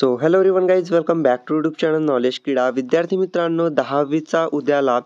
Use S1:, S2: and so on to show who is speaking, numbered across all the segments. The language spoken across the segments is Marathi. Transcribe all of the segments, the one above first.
S1: So hello everyone guys welcome back to YouTube channel knowledge किडा विद्यार्थी मित्रांनो दहावीचा उद्याला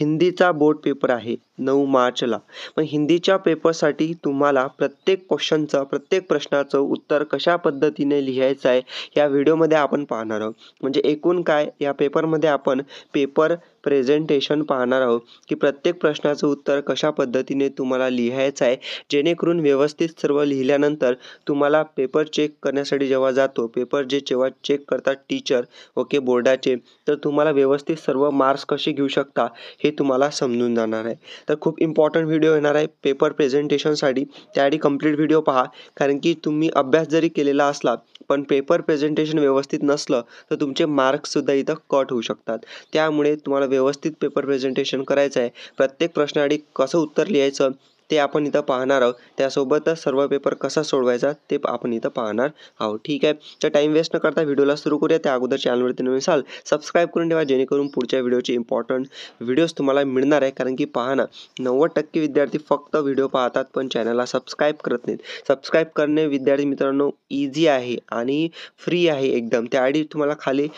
S1: हिंदीचा बोर्ड पेपर आहे नऊ मार्चला मग हिंदीच्या पेपरसाठी तुम्हाला प्रत्येक क्वेश्चनचं प्रत्येक प्रश्नाचं उत्तर कशा पद्धतीने लिहायचं आहे या व्हिडिओमध्ये आपण पाहणार आहोत म्हणजे एकूण काय या पेपरमध्ये आपण पेपर प्रेझेंटेशन पाहणार आहोत की प्रत्येक प्रश्नाचं उत्तर कशा पद्धतीने तुम्हाला लिहायचं आहे जेणेकरून व्यवस्थित सर्व लिहिल्यानंतर तुम्हाला पेपर चेक करण्यासाठी जेव्हा जातो पेपर जे जेव्हा चेक करतात टीचर ओके बोर्डाचे तर तुम्हाला व्यवस्थित सर्व मार्क्स कसे घेऊ शकता हे तुम्हाला समजून जाणार आहे तर खूप इम्पॉर्टंट व्हिडिओ येणार आहे पेपर प्रेझेंटेशनसाठी त्याआधी कंप्लीट व्हिडिओ पहा कारण की तुम्ही अभ्यास जरी केलेला असला पण पेपर प्रेझेंटेशन व्यवस्थित नसलं तर तुमचे मार्क्ससुद्धा इथं कट होऊ शकतात त्यामुळे तुम्हाला व्यवस्थित पेपर प्रेझेंटेशन करायचं आहे प्रत्येक प्रश्नाआधी कसं उत्तर लिहायचं ते आपण इथं पाहणार आहोत त्यासोबतच सर्व पेपर कसा सोडवायचा ते आपण इथं पाहणार आहोत ठीक आहे तर टाईम वेस्ट न करता व्हिडिओला सुरू करूया त्या अगोदर चॅनलवरती नवीन असाल सबस्क्राईब करून ठेवा जेणेकरून पुढच्या व्हिडिओचे इम्पॉर्टंट व्हिडिओज तुम्हाला मिळणार आहे कारण की पहा ना नव्वद टक्के विद्यार्थी फक्त व्हिडिओ पाहतात पण चॅनलला सबस्क्राईब करत नाहीत सबस्क्राईब करणे विद्यार्थी मित्रांनो इझी आहे आणि फ्री आहे एकदम त्या त्याआधी तुम्हाला खाली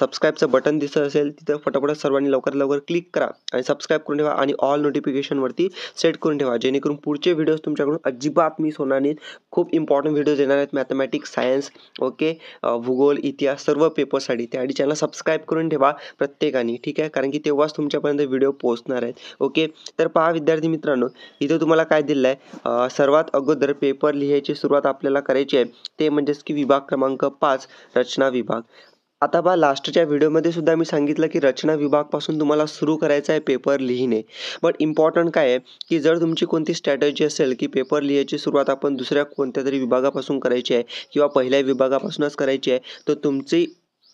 S1: सबस्क्राईबचं बटन दिसत असेल तिथं फटाफट सर्वांनी लवकरात लवकर क्लिक करा आणि सबस्क्राईब करून ठेवा आणि ऑल नोटिफिकेशनवरती सेट करून ठेवा जेणे जेणेकरून पुढचे व्हिडिओज तुमच्याकडून अजिबात मिस होणार नाहीत खूप इम्पॉर्टंट व्हिडिओज येणार आहेत मॅथमॅटिक्स सायन्स ओके भूगोल इतिहास सर्व पेपरसाठी आधी चॅनल सबस्क्राईब करून ठेवा प्रत्येकाने ठीक आहे कारण की तेव्हाच तुमच्यापर्यंत व्हिडिओ पोहोचणार आहेत ओके तर पहा विद्यार्थी मित्रांनो इथं तुम्हाला काय दिलं आहे सर्वात अगोदर पेपर लिहायची सुरुवात आपल्याला करायची आहे ते म्हणजेच की विभाग क्रमांक पाच रचना विभाग आता बा लास्टच्या व्हिडिओमध्ये सुद्धा मी सांगितलं की रचना विभागपासून तुम्हाला सुरू करायचं आहे पेपर लिहिणे बट इम्पॉर्टंट काय आहे की जर तुमची कोणती स्ट्रॅटजी असेल की पेपर लिहायची सुरुवात आपण दुसऱ्या कोणत्या तरी विभागापासून करायची आहे किंवा पहिल्या विभागापासूनच करायची आहे तर तुमची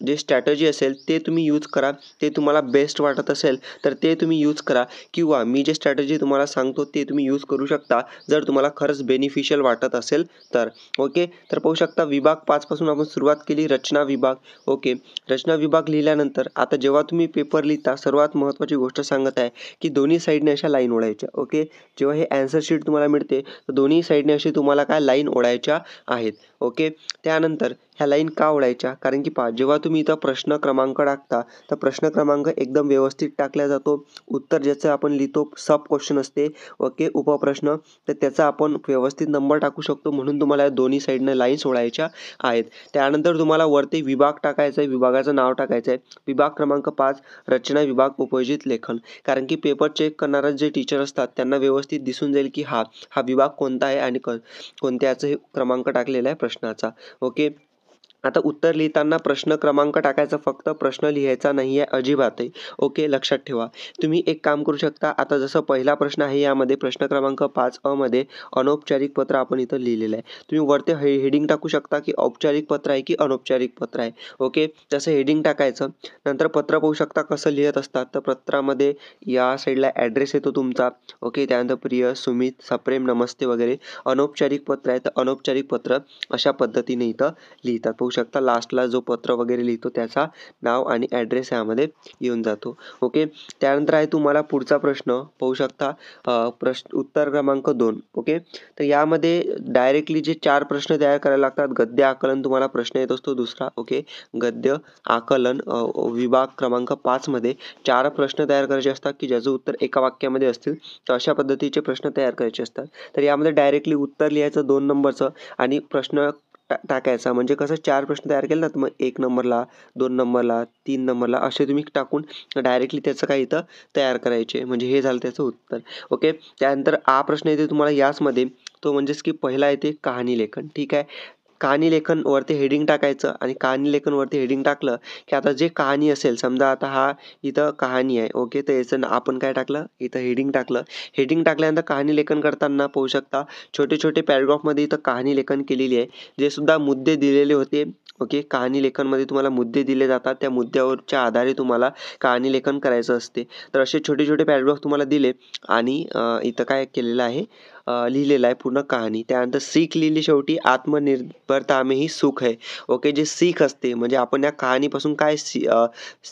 S1: जे स्ट्रॅटजी असेल ते तुम्ही यूज करा ते तुम्हाला बेस्ट वाटत असेल तर ते तुम्ही यूज करा किंवा मी जे स्ट्रॅटजी तुम्हाला सांगतो ते तुम्ही यूज करू शकता जर तुम्हाला खरंच बेनिफिशियल वाटत असेल तर ओके तर पाहू शकता विभाग पाचपासून आपण सुरुवात केली रचना विभाग ओके रचना विभाग लिहिल्यानंतर आता जेव्हा तुम्ही पेपर लिहिता सर्वात महत्त्वाची गोष्ट सांगत आहे की दोन्ही साईडने अशा लाईन ओढायच्या ओके जेव्हा हे ॲन्सर शीट तुम्हाला मिळते तर दोन्ही साईडने अशी तुम्हाला काय लाईन ओढायच्या आहेत ओके त्यानंतर ह्या लाईन का ओढायच्या कारण की पहा जेव्हा तुम्ही इथं प्रश्न क्रमांक टाकता तर प्रश्न क्रमांक एकदम व्यवस्थित टाकला जातो उत्तर ज्याचं आपण लिहितो सब क्वेश्चन असते ओके उपप्रश्न तर त्याचा आपण व्यवस्थित नंबर टाकू शकतो म्हणून तुम्हाला या दोन्ही साईडनं लाईन्स ओढायच्या आहेत त्यानंतर तुम्हाला वरती विभाग टाकायचा आहे विभागाचं नाव टाकायचं आहे विभाग क्रमांक पाच रचना विभाग उपयोजित लेखन कारण की पेपर चेक करणारा जे टीचर असतात त्यांना व्यवस्थित दिसून जाईल की हा हा विभाग कोणता आहे आणि क कोणत्याचं हे क्रमांक टाकलेला आहे प्रश्नाचा ओके आता उत्तर लिहिताना प्रश्न क्रमांक टाकायचा फक्त प्रश्न लिहायचा नाही आहे अजिबात आहे ओके लक्षात ठेवा तुम्ही एक काम करू शकता आता जसं पहिला प्रश्न आहे यामध्ये प्रश्न क्रमांक पाच अमध्ये अनौपचारिक पत्र आपण इथं लिहिलेलं आहे तुम्ही वरती हे हेडिंग टाकू शकता की औपचारिक पत्र आहे की अनौपचारिक पत्र आहे ओके तसं हेडिंग टाकायचं नंतर पत्र पाहू शकता कसं लिहित असतात तर पत्रामध्ये या साईडला ॲड्रेस येतो तुमचा ओके त्यानंतर प्रिय सुमित सप्रेम नमस्ते वगैरे अनौपचारिक पत्र आहे तर अनौपचारिक पत्र अशा पद्धतीने इथं लिहितात बघू शकता लास्टला जो पत्र वगैरे लिहितो त्याचा नाव आणि ॲड्रेस यामध्ये येऊन जातो ओके त्यानंतर आहे तुम्हाला पुढचा प्रश्न पाहू शकता प्रश्न उत्तर क्रमांक दोन ओके तर यामध्ये डायरेक्टली जे चार प्रश्न तयार करायला लागतात गद्य आकलन तुम्हाला प्रश्न येत असतो दुसरा ओके गद्य आकलन विभाग क्रमांक पाचमध्ये चार प्रश्न तयार करायचे असतात की ज्याचं उत्तर एका वाक्यामध्ये असतील तर अशा पद्धतीचे प्रश्न तयार करायचे असतात तर यामध्ये डायरेक्टली उत्तर लिहायचं दोन नंबरचं आणि प्रश्न टाकायचा म्हणजे कसं चार प्रश्न तयार केले ना मग एक नंबरला दोन नंबरला तीन नंबरला असे तुम्ही टाकून डायरेक्टली त्याचं काही इथं तयार करायचे म्हणजे हे झालं त्याचं उत्तर ओके त्यानंतर हा प्रश्न येते तुम्हाला याचमध्ये तो म्हणजेच की पहिला येते कहाणी लेखन ठीक आहे कहाणी लेखनवरती हेडिंग टाकायचं आणि कहाणी लेखनवरती हेडिंग टाकलं की आता जे कहाणी असेल समजा आता हा इथं कहाणी आहे ओके तर याचं आपण काय टाकलं इथं हेडिंग टाकलं हेडिंग टाकल्यानंतर कहाणी लेखन करताना पाहू शकता छोटे छोटे पॅरेग्राफमध्ये इथं कहाणी लेखन केलेली आहे जे सुद्धा मुद्दे दिलेले होते ओके कहाणी लेखनमध्ये तुम्हाला मुद्दे दिले जातात त्या मुद्द्यावरच्या आधारे तुम्हाला कहाणी लेखन करायचं असते तर असे छोटे छोटे पॅराग्राफ तुम्हाला दिले आणि इथं काय केलेलं आहे लिहिलेलं आहे पूर्ण कहाणी त्यानंतर सीख लिहिली शेवटी आत्मनिर्भरता में ही सुख आहे ओके जे सीख असते म्हणजे आपण या कहाणीपासून काय सी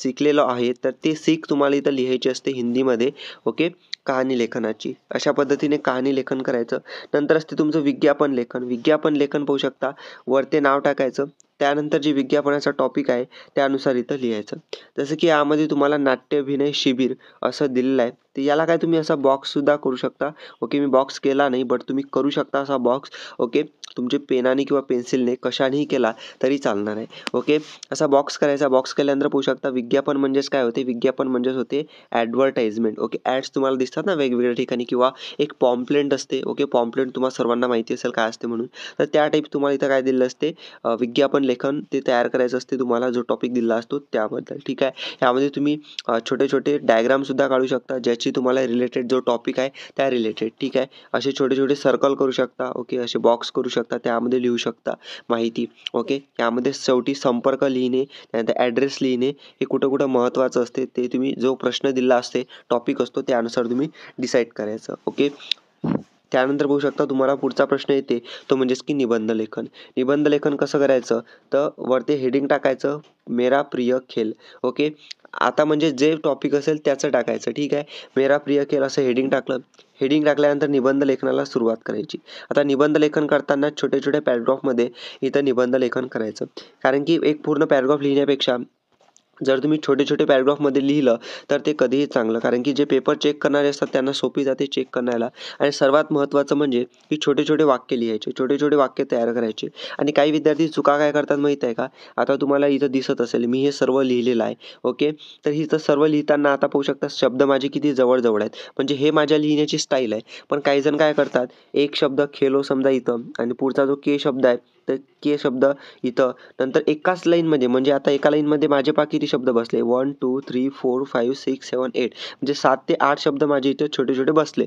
S1: शिकलेलो आहे तर ते सीख तुम्हाला इथं लिहायचे असते हिंदीमध्ये ओके कहाणी लेखनाची अशा पद्धतीने कहाणी लेखन करायचं नंतर असते तुमचं विज्ञापन लेखन विज्ञापन लेखन पाहू शकता वर ते नाव टाकायचं त्यानंतर जे विज्ञापनाचा टॉपिक आहे त्यानुसार इथं लिहायचं जसं की यामध्ये तुम्हाला नाट्यभिनय शिबिर असं दिलेलं आहे तर याला काय तुम्ही असा बॉक्ससुद्धा करू शकता ओके मी बॉक्स केला नाही बट तुम्ही करू शकता असा बॉक्स ओके तुमचे पेनाने किंवा पेन्सिलने कशानेही केला तरी चालणार आहे ओके असा बॉक्स करायचा बॉक्स केल्यानंतर पोहू शकता विज्ञापन म्हणजेच काय होते विज्ञापन म्हणजेच होते ॲडव्हर्टाइजमेंट ओके ॲड्स तुम्हाला दिसतात ना वेगवेगळ्या ठिकाणी किंवा एक पॉम्प्लेंट असते ओके पॉम्प्लेंट तुम्हाला सर्वांना माहिती असेल काय असते म्हणून तर त्या टाईप तुम्हाला इथं काय दिलं असते विज्ञापन लेखन ते तयार करायचं असते तुम्हाला जो टॉपिक दिला असतो त्याबद्दल ठीक आहे यामध्ये तुम्ही छोटे छोटे डायग्रामसुद्धा काढू शकता ज्याची तुम्हाला रिलेटेड जो टॉपिक आहे त्या रिलेटेड ठीक आहे असे छोटे छोटे सर्कल करू शकता ओके असे बॉक्स करू शकता शकता त्यामध्ये लिहू शकता माहिती ओके यामध्ये शेवटी संपर्क लिहिणे त्यानंतर ॲड्रेस लिहिणे हे कुठं कुठं महत्त्वाचं असते ते तुम्ही जो प्रश्न दिला असते टॉपिक असतो त्यानुसार तुम्ही डिसाईड करायचं ओके त्यानंतर बघू शकता तुम्हाला पुढचा प्रश्न येते तो म्हणजेच की निबंध लेखन निबंध लेखन कसं करायचं तर वरती हेडिंग टाकायचं मेरा प्रिय खेल ओके आता म्हणजे जे टॉपिक असेल त्याचं टाकायचं ठीक आहे मेरा प्रिय खेळ असं हेडिंग टाकलं हेडिंग टाकल्यानंतर निबंध लेखनाला सुरुवात करायची आता निबंध लेखन करताना छोटे छोटे पॅरेग्राफमध्ये इथं निबंध लेखन करायचं कारण की एक पूर्ण पॅरेग्राफ लिहिण्यापेक्षा जर तुम्ही छोटे छोटे मध्ये लिहिलं तर ते कधीही चांगलं कारण की जे पेपर चेक करणारे असतात त्यांना सोपी जाते चेक करायला आणि सर्वात महत्त्वाचं म्हणजे की छोटे छोटे वाक्य लिहायचे छोटे छोटे वाक्य तयार करायचे आणि काही विद्यार्थी चुका काय करतात माहीत आहे का आता तुम्हाला इथं दिसत असेल मी हे सर्व लिहिलेलं आहे ओके तर हिचं सर्व लिहिताना आता पाहू शकता शब्द माझे किती जवळजवळ आहेत म्हणजे हे माझ्या लिहिण्याची स्टाईल आहे पण काही जण काय करतात एक शब्द खेलो समजा इथं आणि पुढचा जो के शब्द आहे के शब्द इथं नंतर एकाच लाईनमध्ये म्हणजे आता एका लाईनमध्ये माझे बाकी किती शब्द बसले one two three four five six seven eight म्हणजे सात ते आठ शब्द माझे इथे छोटे छोटे बसले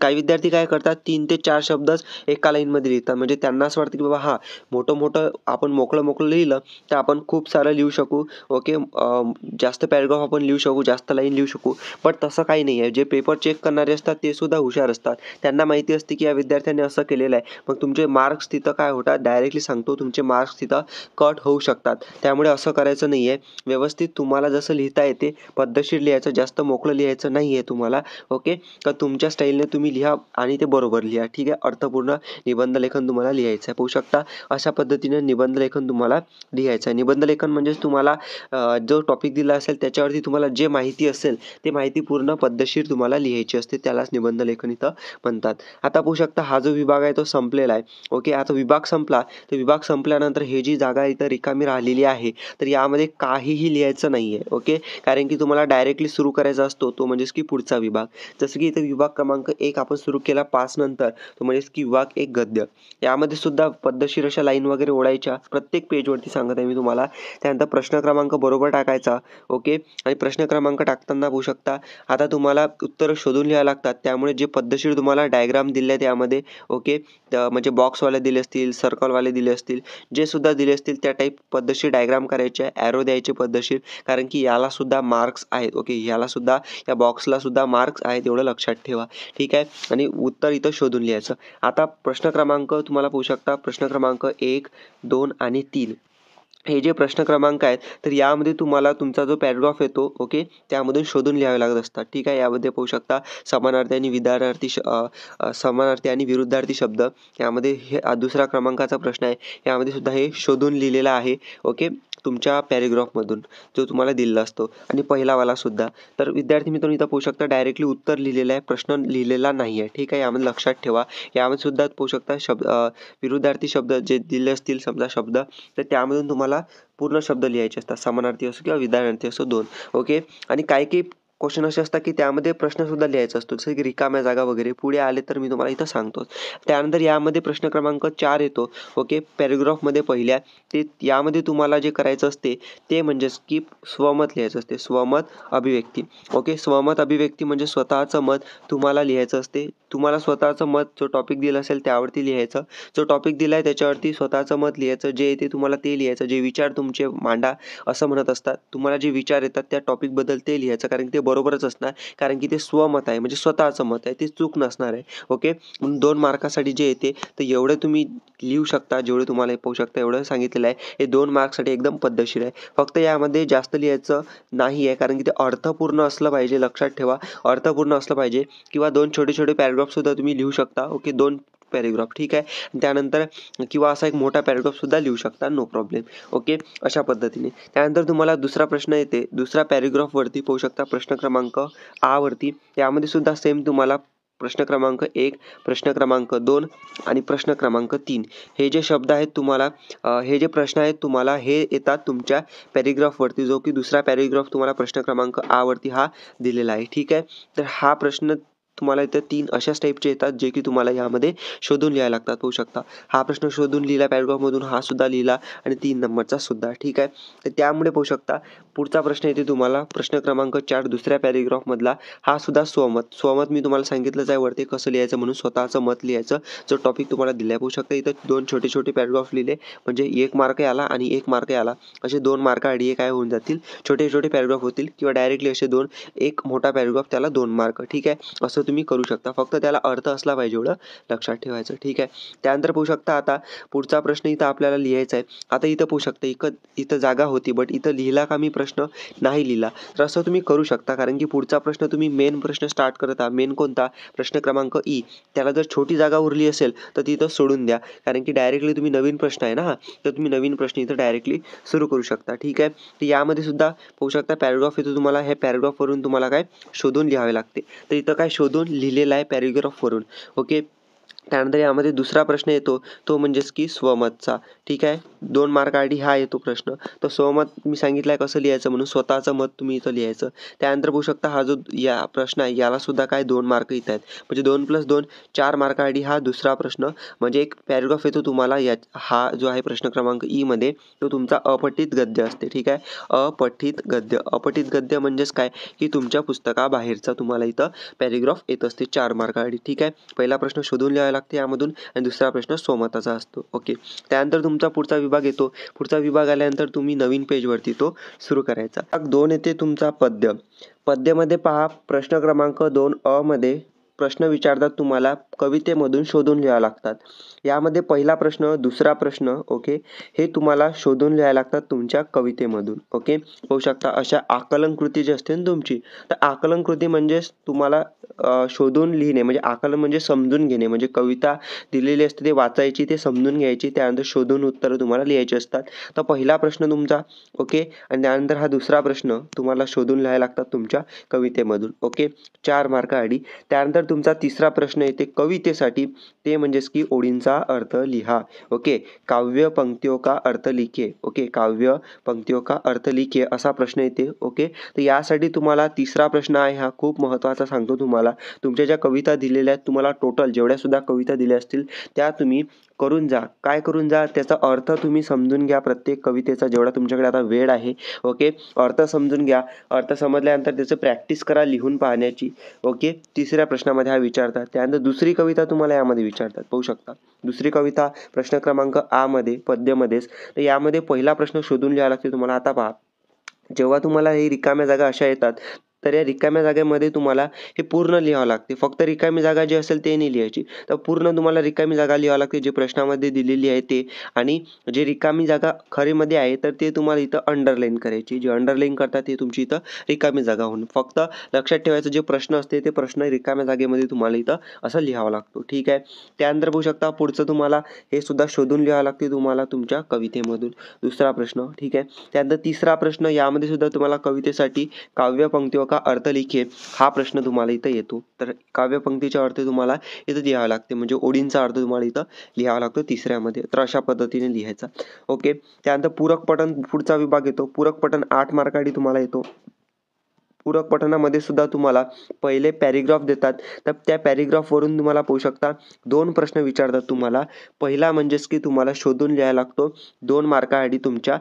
S1: काही विद्यार्थी काय करतात तीन ते चार शब्दच एका लाईनमध्ये लिहितात म्हणजे त्यांना असं वाटतं की बाबा हा मोठं मोठं आपण मोकळं मोकळं लिहिलं तर आपण खूप सारं लिहू शकू ओके जास्त पॅरेग्राफ आपण लिहू शकू जास्त लाईन लिहू शकू बट तसं काही नाही आहे जे पेपर चेक करणारे असतात ते सुद्धा हुशार असतात त्यांना माहिती असते की या विद्यार्थ्यांनी असं केलेलं आहे मग तुमचे मार्क्स तिथं काय होतात डायरेक्टली सांगतो तुमचे मार्क्स तिथं कट होऊ शकतात त्यामुळे असं करायचं नाही आहे व्यवस्थित तुम्हाला जसं लिहिता येते पद्धतशीर लिहायचं जास्त मोकळं लिहायचं नाही आहे तुम्हाला ओके तर तुमच्या स्टाईलने तुम्ही लिहा आणि ते बरोबर लिहा ठीक आहे अर्थपूर्ण निबंध लेखन तुम्हाला लिहायचं आहे पाहू शकता अशा पद्धतीने निबंध लेखन तुम्हाला लिहायचं आहे निबंध लेखन म्हणजेच तुम्हाला जो टॉपिक दिला असेल त्याच्यावरती तुम्हाला जे माहिती असेल ते माहिती पूर्ण पद्धतशीर तुम्हाला लिहायची असते त्यालाच निबंध लेखन इथं म्हणतात आता पाहू शकता हा जो विभाग आहे तो संपलेला आहे ओके आता विभाग संपला तर विभाग संपल्यानंतर हे जी जागा इथं रिकामी राहिलेली आहे तर यामध्ये काहीही लिहायचं नाही आहे ओके कारण की तुम्हाला डायरेक्टली सुरू करायचा असतो तो म्हणजेच की पुढचा विभाग जसं की इथं विभाग क्रमांक एक आपण सुरू केला पाच नंतर तो म्हणजेच की विभाग एक गद्य यामध्ये सुद्धा पद्धतशीर अशा लाईन वगैरे ओढायच्या प्रत्येक पेजवरती सांगत आहे मी तुम्हाला त्यानंतर प्रश्न क्रमांक बरोबर टाकायचा ओके आणि प्रश्न क्रमांक टाकताना होऊ शकता आता तुम्हाला उत्तरं शोधून लिहायला लागतात त्यामुळे जे पद्धतशीर तुम्हाला डायग्राम दिले आहेत त्यामध्ये ओके म्हणजे बॉक्सवाले दिले असतील सर्कलवाले दिले दिले असतील जे सुद्धा दिले असतील त्या टाईप पद्धतशीर डायग्राम करायचे ॲरो द्यायचे पद्धतशीर कारण की याला सुद्धा मार्क्स आहेत ओके याला सुद्धा या बॉक्सला सुद्धा मार्क्स आहेत एवढं लक्षात ठेवा ठीक आहे आणि उत्तर इथं शोधून लिहायचं आता प्रश्न क्रमांक तुम्हाला पाहू शकता प्रश्न क्रमांक एक दोन आणि तीन हे जे प्रश्न क्रमांक आहेत तर यामध्ये तुम्हाला तुमचा जो पॅरेग्राफ येतो ओके त्यामधून शोधून लिहावे लागत असतात ठीक आहे यामध्ये पाहू शकता समानार्थी आणि विधानार्थी समानार्थी आणि विरुद्धार्थी शब्द यामध्ये हे दुसरा क्रमांकाचा प्रश्न आहे यामध्ये सुद्धा हे शोधून लिहिलेलं आहे ओके तुमच्या पॅरेग्राफमधून जो तुम्हाला दिलेला असतो आणि पहिलावालासुद्धा तर विद्यार्थी मित्रांनो इथं पाहू शकता डायरेक्टली उत्तर लिहिलेलं आहे प्रश्न लिहिलेला नाही आहे ठीक आहे यामध्ये लक्षात ठेवा यामध्ये सुद्धा पाहू शकता शब्द विरुद्धार्थी शब्द जे दिले असतील समजा शब्द तर त्यामधून तुम्हाला पूर्ण शब्द लिहायचे असतात समानार्थी असो किंवा विधानार्थी असो दोन ओके आणि काही काही क्वेश्चन असे असतात की त्यामध्ये प्रश्नसुद्धा लिहायचा असतो जसं की रिकाम्या जागा वगैरे पुढे आले तर मी तुम्हाला इथं सांगतो त्यानंतर यामध्ये प्रश्न क्रमांक चार येतो ओके पॅरेग्राफमध्ये पहिल्या ते यामध्ये तुम्हाला जे करायचं असते ते म्हणजेच की स्वमत लिहायचं असते स्वमत अभिव्यक्ती ओके स्वमत अभिव्यक्ती म्हणजे स्वतःचं मत तुम्हाला लिहायचं असते तुम्हाला स्वतःचं मत जो टॉपिक दिलं असेल त्यावरती लिहायचं जो टॉपिक दिला आहे त्याच्यावरती स्वतःचं मत लिहायचं जे येते तुम्हाला ते लिहायचं जे विचार तुमचे मांडा असं म्हणत असतात तुम्हाला जे विचार येतात त्या टॉपिकबद्दल ते लिहायचं कारण ते बरोबरच असणार कारण की ते स्वमत आहे म्हणजे स्वतःचं मत आहे ते चूक नसणार आहे ओके म्हणून दोन मार्कासाठी जे येते तर एवढं तुम्ही लिहू शकता जेवढे तुम्हाला पाहू शकता एवढं सांगितलेलं आहे हे दोन मार्कसाठी एकदम पद्धतशीर आहे फक्त यामध्ये जास्त लिहायचं नाही आहे कारण की ते अर्थपूर्ण असलं पाहिजे लक्षात ठेवा अर्थपूर्ण असलं पाहिजे किंवा दोन छोटे छोटे सुद्धा तुम्ही लिहू शकता ओके दोन पॅरेग्राफ ठीक आहे त्यानंतर किंवा असा एक मोठा सुद्धा लिहू शकता नो प्रॉब्लेम ओके अशा पद्धतीने त्यानंतर तुम्हाला दुसरा प्रश्न येते दुसरा पॅरेग्राफवरती पाहू शकता प्रश्न क्रमांक आवरती त्यामध्ये सुद्धा सेम तुम्हाला प्रश्न क्रमांक एक प्रश्न क्रमांक दोन आणि प्रश्न क्रमांक तीन हे जे शब्द आहेत तुम्हाला हे जे प्रश्न आहेत तुम्हाला हे येतात तुमच्या पॅरेग्राफवरती जो की दुसरा पॅरेग्राफ तुम्हाला प्रश्न क्रमांक आवरती हा दिलेला आहे ठीक आहे तर हा प्रश्न तुम्हाला इथं तीन अशाच टाईपचे येतात जे की तुम्हाला यामध्ये शोधून लिहायला लागतात होऊ शकता हा प्रश्न शोधून लिहिला पॅरेग्राफमधून हा सुद्धा लिहिला आणि तीन नंबरचा सुद्धा ठीक आहे तर त्यामुळे पाहू शकता पुढचा प्रश्न येते तुम्हाला प्रश्न क्रमांक चार दुसऱ्या पॅरेग्राफमधला हा सुद्धा स्वमत स्वमत मी तुम्हाला सांगितलंच आहे वरती कसं लिहायचं म्हणून स्वतःचं मत लिहायचं जो टॉपिक तुम्हाला दिला पाहू शकता इथं दोन छोटे छोटे पॅरेग्राफ लिहिले म्हणजे एक मार्क आला आणि एक मार्क आला असे दोन मार्क आडी काय होऊन जातील छोटे छोटे पॅरेग्राफ होतील किंवा डायरेक्टली असे दोन एक मोठा पॅरेग्राफ त्याला दोन मार्क ठीक आहे असं असं तुम्ही करू शकता फक्त त्याला अर्थ असला पाहिजे एवढं लक्षात ठेवायचं ठीक आहे त्यानंतर पाहू शकता आता पुढचा प्रश्न इथं आपल्याला लिहायचा आहे आता इथं पाहू शकता इकत इथं जागा होती बट इथं लिहिला का मी प्रश्न नाही लिहिला तर असं तुम्ही करू शकता कारण की पुढचा प्रश्न तुम्ही मेन प्रश्न स्टार्ट करता मेन कोणता प्रश्न क्रमांक ई e. त्याला जर छोटी जागा उरली असेल तर तिथं सोडून द्या कारण की डायरेक्टली तुम्ही नवीन प्रश्न आहे ना हा तर तुम्ही नवीन प्रश्न इथं डायरेक्टली सुरू करू शकता ठीक आहे तर यामध्ये सुद्धा पाहू शकता पॅरेग्राफ इथं तुम्हाला हे पॅरेग्राफवरून तुम्हाला काय शोधून लिहावे लागते तर इथं काय शोध दोन लिहिलेला आहे वरून ओके त्यानंतर यामध्ये दुसरा प्रश्न येतो तो म्हणजेच की स्वमतचा ठीक आहे दोन मार्कासाठी हा येतो प्रश्न तर स्वमत मी सांगितलं आहे कसं लिहायचं म्हणून स्वतःचं मत तुम्ही इथं लिहायचं त्यानंतर बघू शकता हा जो या प्रश्न आहे यालासुद्धा काय दोन मार्क इथं आहेत म्हणजे दोन प्लस दोन चार आयडी हा दुसरा प्रश्न म्हणजे एक पॅरेग्राफ येतो तुम्हाला या हा जो आहे प्रश्न क्रमांक ईमध्ये e तो तुमचा अपठित गद्य असते ठीक आहे अपठित गद्य अपठित गद्य म्हणजेच काय की तुमच्या पुस्तकाबाहेरचा तुम्हाला इथं पॅरेग्राफ येत असते चार मार्कासाठी ठीक आहे पहिला प्रश्न शोधून लिहायला लागते यामधून आणि दुसरा प्रश्न सोमताचा असतो ओके त्यानंतर तुमचा पुढचा विभाग येतो पुढचा विभाग आल्यानंतर तुम्ही नवीन पेजवरती तो सुरू करायचा दोन येते तुमचा पद्य पद्यमध्ये पहा प्रश्न क्रमांक दोन अ मध्ये प्रश्न विचारतात तुम्हाला कवितेमधून शोधून लिहावं लागतात यामध्ये पहिला प्रश्न दुसरा प्रश्न ओके हे तुम्हाला शोधून लिहायला लागतात तुमच्या कवितेमधून ओके होऊ शकता अशा आकलनकृती जी असते ना तुमची तर आकलनकृती म्हणजेच तुम्हाला शोधून लिहिणे म्हणजे आकलन म्हणजे समजून घेणे म्हणजे कविता दिलेली असते ते वाचायची ते समजून घ्यायची त्यानंतर शोधून उत्तरं तुम्हाला लिहायची असतात तर पहिला प्रश्न तुमचा ओके आणि त्यानंतर हा दुसरा प्रश्न तुम्हाला शोधून लिहायला लागतात तुमच्या कवितेमधून ओके चार मार्क त्यानंतर त्यानंतर तुमचा तिसरा प्रश्न येते कवितेसाठी ते म्हणजेच की ओळींचा अर्थ लिहा ओके काव्य पंक्तियों का अर्थ लिखे ओके काव्य पंक्तियों का अर्थ लिखे असा प्रश्न येते ओके तर यासाठी तुम्हाला तिसरा प्रश्न आहे हा खूप महत्वाचा सांगतो तुम्हाला तुमच्या ज्या कविता दिलेल्या आहेत तुम्हाला टोटल जेवढ्यासुद्धा कविता दिल्या असतील त्या तुम्ही करून जा काय करून जा त्याचा अर्थ तुम्ही समजून घ्या प्रत्येक कवितेचा जेवढा तुमच्याकडे आता वेळ आहे ओके अर्थ समजून घ्या अर्थ समजल्यानंतर त्याचं प्रॅक्टिस करा लिहून पाहण्याची ओके तिसऱ्या प्रश्नामध्ये हा विचारतात त्यानंतर दुसरी कविता तुम्हाला यामध्ये विचारतात पाहू शकता दुसरी कविता प्रश्न क्रमांक आमध्ये पद्यमध्येच तर यामध्ये पहिला प्रश्न शोधून लिहावा लागते तुम्हाला आता पहा जेव्हा तुम्हाला हे रिकाम्या जागा अशा येतात तर या रिकाम्या जागेमध्ये तुम्हाला हे पूर्ण लिहावं लागते फक्त रिकामी जागा जी असेल ते नाही लिहायची तर पूर्ण तुम्हाला रिकामी जागा लिहावं लागते जे प्रश्नामध्ये दिलेली आहे ते आणि जे रिकामी जागा खरेमध्ये आहे तर ते तुम्हाला इथं अंडरलाईन करायची जे अंडरलाईन करतात ते तुमची इथं रिकामी जागा होऊन फक्त लक्षात ठेवायचं जे प्रश्न असते ते प्रश्न रिकाम्या जागेमध्ये तुम्हाला इथं असं लिहावा लागतो ठीक आहे त्यानंतर बघू शकता पुढचं तुम्हाला हे सुद्धा शोधून लिहावं लागते तुम्हाला तुमच्या कवितेमधून दुसरा प्रश्न ठीक आहे त्यानंतर तिसरा प्रश्न यामध्ये सुद्धा तुम्हाला कवितेसाठी काव्यपंक्ती व का अर्थ लिखे हा प्रश्न तुम्हाला इथं येतो तर काव्यपंक्तीचा अर्थ तुम्हाला इथं लिहावा लागते म्हणजे ओडींचा अर्थ तुम्हाला इथं लिहावा लागतो तिसऱ्यामध्ये तर अशा पद्धतीने लिहायचा ओके त्यानंतर पूरक पठण पुढचा विभाग येतो पूरक पठण आठ मार्काडी तुम्हाला येतो पूरक पठणामध्ये सुद्धा तुम्हाला पहिले पॅरिग्राफ देतात तर त्या पॅरिग्राफवरून तुम्हाला पोहू शकता दोन प्रश्न विचारतात तुम्हाला पहिला म्हणजेच की तुम्हाला शोधून लिहायला लागतो दोन मार्कासाठी तुमच्या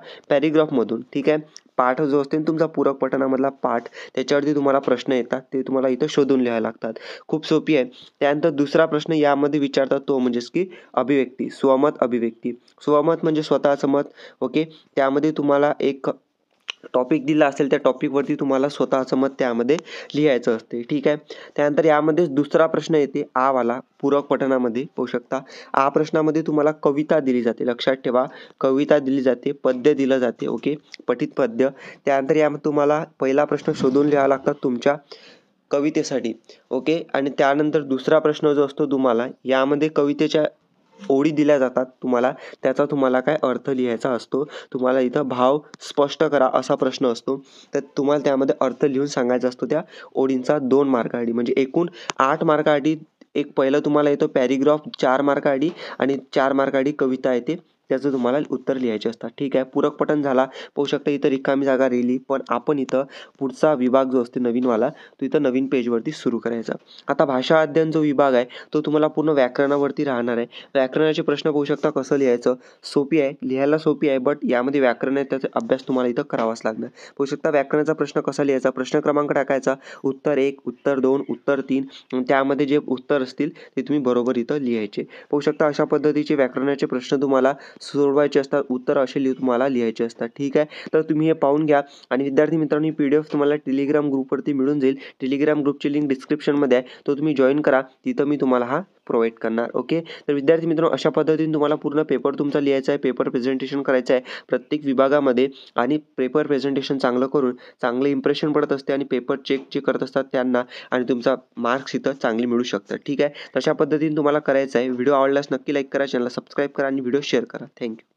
S1: मधून ठीक आहे पाठ जो असते तुमचा पूरक पठणामधला पाठ त्याच्यावरती तुम्हाला प्रश्न येतात ते तुम्हाला इथं शोधून लिहायला लागतात खूप सोपी आहे त्यानंतर दुसरा प्रश्न यामध्ये विचारतात तो म्हणजेच की अभिव्यक्ती स्वमत अभिव्यक्ती स्वमत म्हणजे स्वतःचं मत ओके त्यामध्ये तुम्हाला एक टॉपिक दिला असेल त्या टॉपिकवरती तुम्हाला स्वतःचं मत त्यामध्ये लिहायचं असते ठीक आहे त्यानंतर यामध्येच दुसरा प्रश्न येते आवाला पूरक पठणामध्ये पाहू शकता आ प्रश्नामध्ये तुम्हाला कविता दिली जाते लक्षात ठेवा कविता दिली जाते पद्य दिलं जाते ओके पठित पद्य त्यानंतर यामध्ये तुम्हाला पहिला प्रश्न शोधून लिहावा लागतात तुमच्या कवितेसाठी ओके आणि त्यानंतर दुसरा प्रश्न जो असतो तुम्हाला यामध्ये कवितेच्या ओळी दिल्या जातात तुम्हाला त्याचा तुम्हाला काय अर्थ लिहायचा असतो तुम्हाला इथं भाव स्पष्ट करा असा प्रश्न असतो तर तुम्हाला त्यामध्ये अर्थ लिहून सांगायचा असतो त्या ओळींचा दोन मार्कआडी म्हणजे एकूण आठ मार्काआधी एक पहिलं तुम्हाला येतो पॅरिग्राफ चार मार्काआधी आणि चार मार्काआधी कविता येते त्याचं तुम्हाला उत्तर लिहायचे असतात ठीक आहे पूरक पठण झाला पाहू शकता इथं रिकामी जागा राहिली पण आपण इथं पुढचा विभाग जो असते नवीनवाला तो इथं नवीन पेजवरती सुरू करायचा आता भाषा अध्ययन जो विभाग आहे तो तुम्हाला पूर्ण व्याकरणावरती राहणार आहे व्याकरणाचे प्रश्न पाहू शकता कसं लिहायचं सोपी आहे लिहायला सोपी आहे बट यामध्ये व्याकरण आहे त्याचा अभ्यास तुम्हाला इथं करावाच लागणार पाहू शकता व्याकरणाचा प्रश्न कसा लिहायचा प्रश्न क्रमांक टाकायचा उत्तर एक उत्तर दोन उत्तर तीन त्यामध्ये जे उत्तर असतील ते तुम्ही बरोबर इथं लिहायचे पाहू शकता अशा पद्धतीचे व्याकरणाचे प्रश्न तुम्हाला सोडवायचे असतात उत्तर असे लिहू तुम्हाला लिहायचे असतात ठीक आहे तर तुम्ही हे पाहून घ्या आणि विद्यार्थी मित्रांनो पी डी एफ तुम्हाला टेलिग्राम ग्रुपवरती मिळून जाईल टेलिग्राम ग्रुपची लिंक डिस्क्रिप्शनमध्ये आहे तो तुम्ही जॉईन करा तिथं मी तुम्हाला हा प्रोव्हाइड करणार ओके तर विद्यार्थी मित्रांनो अशा पद्धतीने तुम्हाला पूर्ण पेपर तुमचा लिहायचा आहे पेपर प्रेझेंटेशन करायचं आहे प्रत्येक विभागामध्ये आणि पेपर प्रेझेंटेशन चांगलं करून चांगलं इम्प्रेशन पडत असते आणि पेपर चेक जे करत असतात त्यांना आणि तुमचा मार्क्स इथं चांगली मिळू शकतात ठीक आहे तशा पद्धतीने तुम्हाला करायचं आहे व्हिडिओ आवडल्यास नक्की लाईक करा चॅनलला सबस्क्राईब करा आणि व्हिडिओ शेअर करा ಮಾಡ್ತಾರೆ ಥ್ಯಾಂಕ್ ಯು